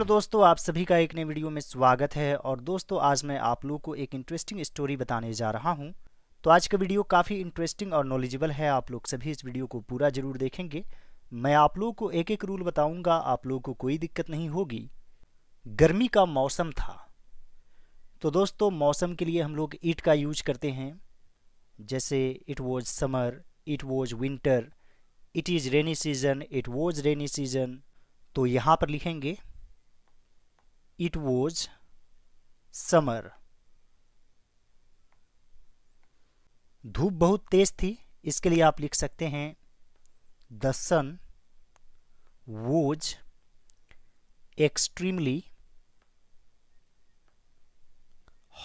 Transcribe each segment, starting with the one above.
Hello दोस्तों आप सभी का एक नए वीडियो में स्वागत है और दोस्तों आज मैं आप लोगों को एक इंटरेस्टिंग स्टोरी बताने जा रहा हूं तो आज का वीडियो काफ़ी इंटरेस्टिंग और नॉलेजेबल है आप लोग सभी इस वीडियो को पूरा ज़रूर देखेंगे मैं आप लोगों को एक एक रूल बताऊंगा आप लोगों को कोई दिक्कत नहीं होगी गर्मी का मौसम था तो दोस्तों मौसम के लिए हम लोग ईट का यूज करते हैं जैसे it was summer it was winter it is rainy season it was rainy season तो यहाँ पर लिखेंगे it was समर धूप बहुत तेज थी इसके लिए आप लिख सकते हैं the sun was extremely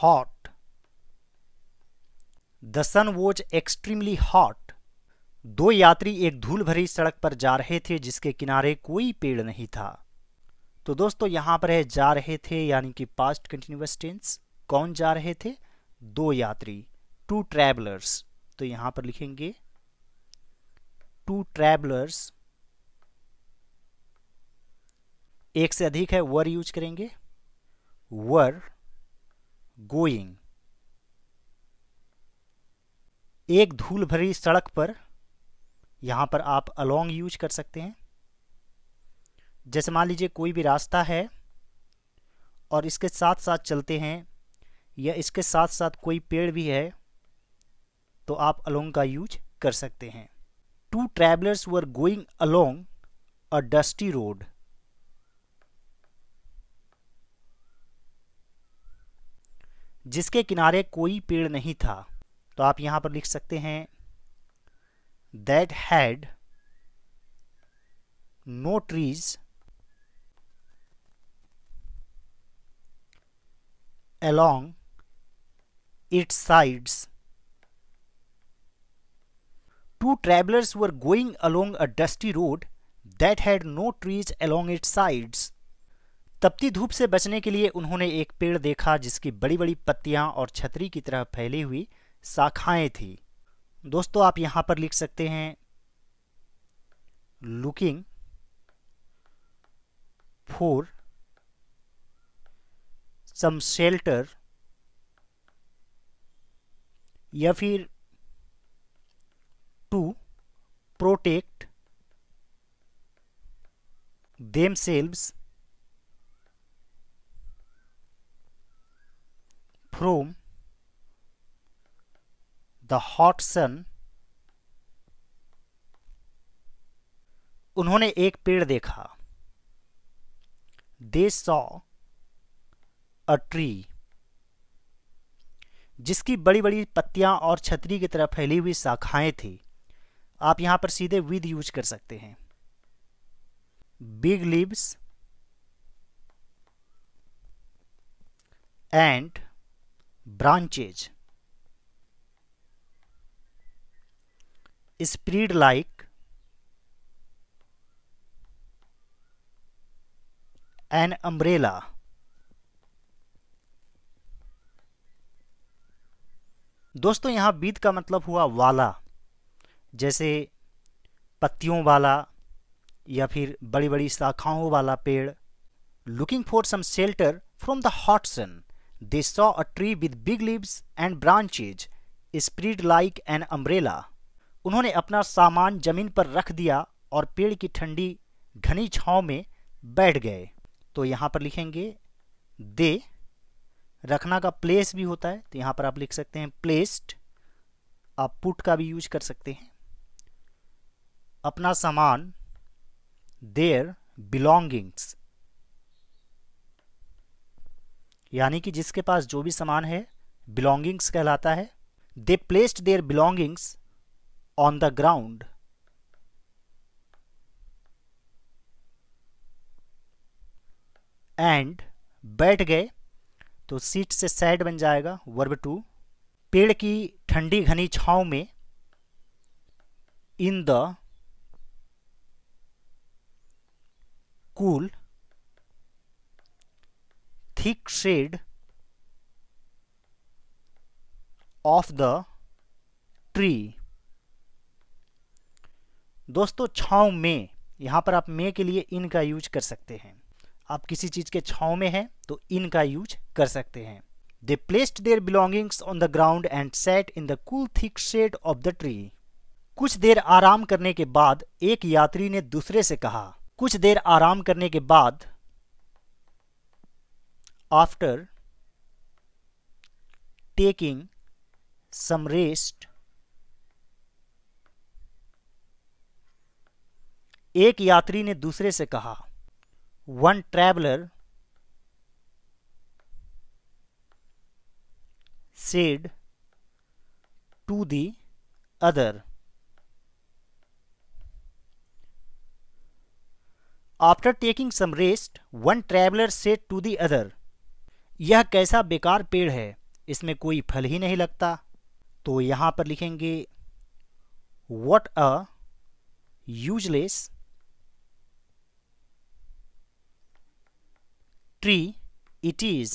hot the sun was extremely hot दो यात्री एक धूल भरी सड़क पर जा रहे थे जिसके किनारे कोई पेड़ नहीं था तो दोस्तों यहां पर है जा रहे थे यानी कि पास्ट कंटिन्यूस टेंस कौन जा रहे थे दो यात्री टू ट्रैवलर्स तो यहां पर लिखेंगे टू ट्रैवलर्स एक से अधिक है वर यूज करेंगे वर गोइंग एक धूल भरी सड़क पर यहां पर आप अलोंग यूज कर सकते हैं जैसे मान लीजिए कोई भी रास्ता है और इसके साथ साथ चलते हैं या इसके साथ साथ कोई पेड़ भी है तो आप अलोंग का यूज कर सकते हैं two travellers were going along a dusty road जिसके किनारे कोई पेड़ नहीं था तो आप यहां पर लिख सकते हैं that had no trees along its sides. Two travelers were going along a dusty road that had no trees along its sides. तपती धूप से बचने के लिए उन्होंने एक पेड़ देखा जिसकी बड़ी बड़ी पत्तियां और छतरी की तरह फैली हुई शाखाएं थी दोस्तों आप यहां पर लिख सकते हैं लुकिंग फोर सम शेल्टर या फिर to protect themselves from the hot sun उन्होंने एक पेड़ देखा दे सॉ अ ट्री जिसकी बड़ी बड़ी पत्तियां और छतरी की तरह फैली हुई शाखाएं थी आप यहां पर सीधे विद यूज कर सकते हैं big leaves and branches spread like an umbrella दोस्तों यहाँ बीत का मतलब हुआ वाला जैसे पत्तियों वाला या फिर बड़ी बड़ी शाखाओं वाला पेड़ looking for some shelter from the hot sun they saw a tree with big leaves and branches spread like an umbrella उन्होंने अपना सामान जमीन पर रख दिया और पेड़ की ठंडी घनी छाँव में बैठ गए तो यहाँ पर लिखेंगे दे रखना का प्लेस भी होता है तो यहाँ पर आप लिख सकते हैं प्लेस्ड आप पुट का भी यूज कर सकते हैं अपना सामान देयर बिलोंगिंग्स यानी कि जिसके पास जो भी सामान है बिलोंगिंग्स कहलाता है they placed their belongings on the ground and बैठ गए तो सीट से सैड बन जाएगा वर्ब टू पेड़ की ठंडी घनी छाँव में in the cool thick shade of the tree दोस्तों छाँव में यहाँ पर आप मे के लिए इन का यूज कर सकते हैं आप किसी चीज़ के छाव में हैं तो इन का यूज कर सकते हैं they placed their belongings on the ground and set in the cool thick shade of the tree कुछ देर आराम करने के बाद एक यात्री ने दूसरे से कहा कुछ देर आराम करने के बाद आफ्टर टेकिंग सम रेस्ट एक यात्री ने दूसरे से कहा one traveler said to the other after taking some rest one traveller said to the other यह कैसा बेकार पेड़ है इसमें कोई फल ही नहीं लगता तो यहां पर लिखेंगे what a useless tree it is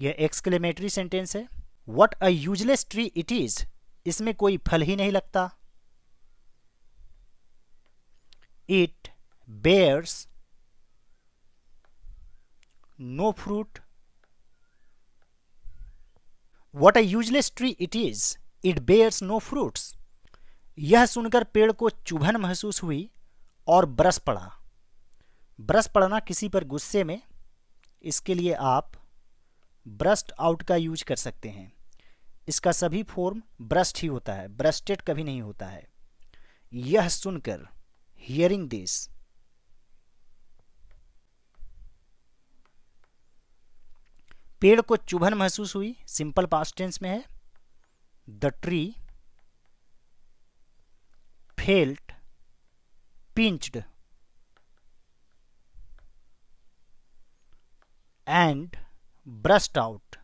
यह एक्सक्लेमेटरी सेंटेंस है what a useless tree it is इसमें कोई फल ही नहीं लगता it bears no fruit what a useless tree it is it bears no fruits यह सुनकर पेड़ को चुभन महसूस हुई और बरस पड़ा ब्रश पड़ना किसी पर गुस्से में इसके लिए आप ब्रस्ट आउट का यूज कर सकते हैं इसका सभी फॉर्म ब्रस्ट ही होता है ब्रस्टेड कभी नहीं होता है यह सुनकर हियरिंग दिस पेड़ को चुभन महसूस हुई सिंपल पास टेंस में है the tree felt pinched and burst out.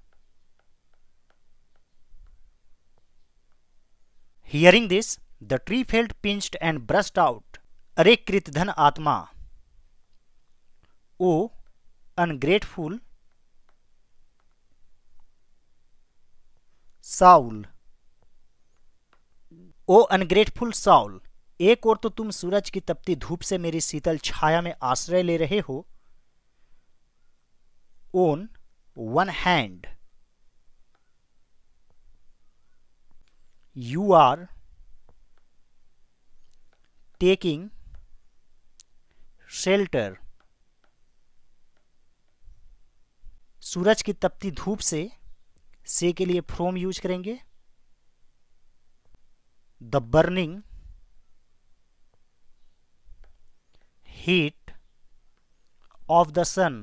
Hearing this, the tree felt pinched and burst out. अरे कृतधन आत्मा O ungrateful soul O ungrateful soul एक और तो तुम सूरज की तपती धूप से मेरी शीतल छाया में आश्रय ले रहे हो own one hand. You are taking shelter सूरज की तपती धूप से से के लिए फ्रोम यूज करेंगे the burning heat of the sun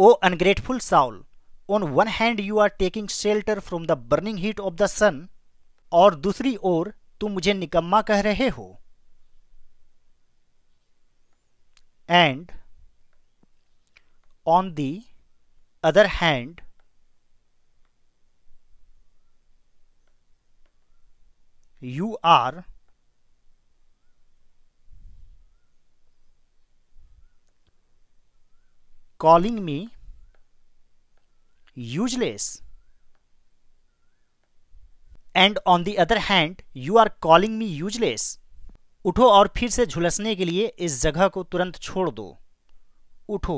O ungrateful soul on one hand you are taking shelter from the burning heat of the sun और दूसरी ओर तुम मुझे निकम्मा कह रहे हो and on the other hand you are calling me useless and on the other hand you are calling me useless उठो और फिर से झुलसने के लिए इस जगह को तुरंत छोड़ दो उठो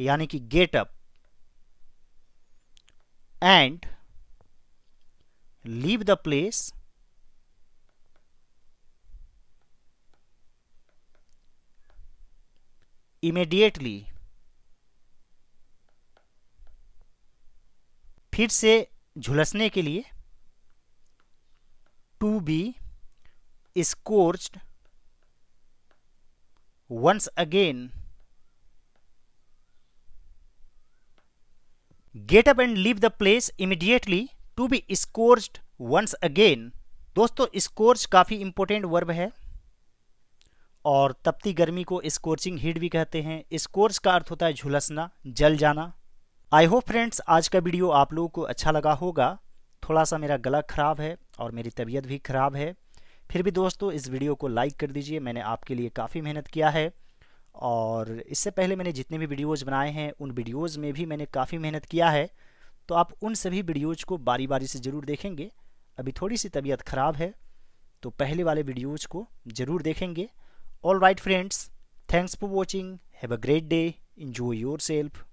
यानी कि get up and leave the place immediately फिर से झुलसने के लिए to be scorched once again get up and leave the place immediately to be scorched once again दोस्तों स्कोर्च काफ़ी इंपॉर्टेंट वर्ब है और तपती गर्मी को स्कोर्चिंग हीट भी कहते हैं स्कोर्च का अर्थ होता है झुलसना जल जाना आई होप फ्रेंड्स आज का वीडियो आप लोगों को अच्छा लगा होगा थोड़ा सा मेरा गला ख़राब है और मेरी तबीयत भी ख़राब है फिर भी दोस्तों इस वीडियो को लाइक कर दीजिए मैंने आपके लिए काफ़ी मेहनत किया है और इससे पहले मैंने जितने भी वीडियोज़ बनाए हैं उन वीडियोज़ में भी मैंने काफ़ी मेहनत किया है तो आप उन सभी वीडियोज़ को बारी बारी से ज़रूर देखेंगे अभी थोड़ी सी तबीयत ख़राब है तो पहले वाले वीडियोज़ को ज़रूर देखेंगे all right friends thanks for watching have a great day enjoy your self